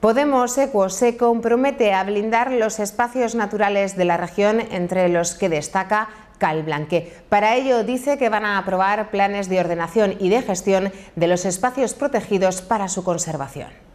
Podemos Ecuo se compromete a blindar los espacios naturales de la región, entre los que destaca Calblanque. Para ello dice que van a aprobar planes de ordenación y de gestión de los espacios protegidos para su conservación.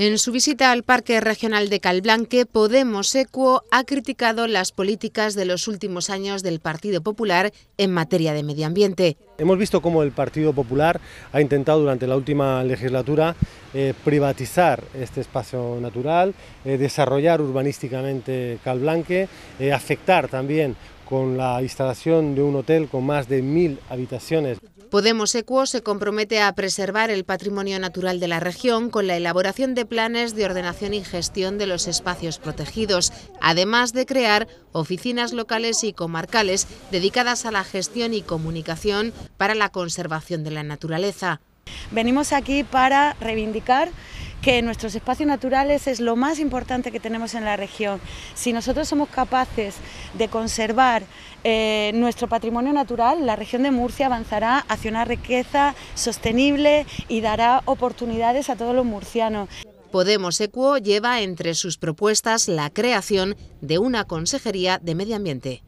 En su visita al Parque Regional de Calblanque, Podemos Ecuo ha criticado las políticas de los últimos años del Partido Popular en materia de medio ambiente. Hemos visto cómo el Partido Popular ha intentado durante la última legislatura eh, privatizar este espacio natural, eh, desarrollar urbanísticamente Calblanque, eh, afectar también con la instalación de un hotel con más de mil habitaciones. Podemos Ecuo se compromete a preservar el patrimonio natural de la región con la elaboración de planes de ordenación y gestión de los espacios protegidos, además de crear oficinas locales y comarcales dedicadas a la gestión y comunicación para la conservación de la naturaleza. Venimos aquí para reivindicar que nuestros espacios naturales es lo más importante que tenemos en la región. Si nosotros somos capaces de conservar eh, nuestro patrimonio natural, la región de Murcia avanzará hacia una riqueza sostenible y dará oportunidades a todos los murcianos. Podemos Ecuo lleva entre sus propuestas la creación de una Consejería de Medio Ambiente.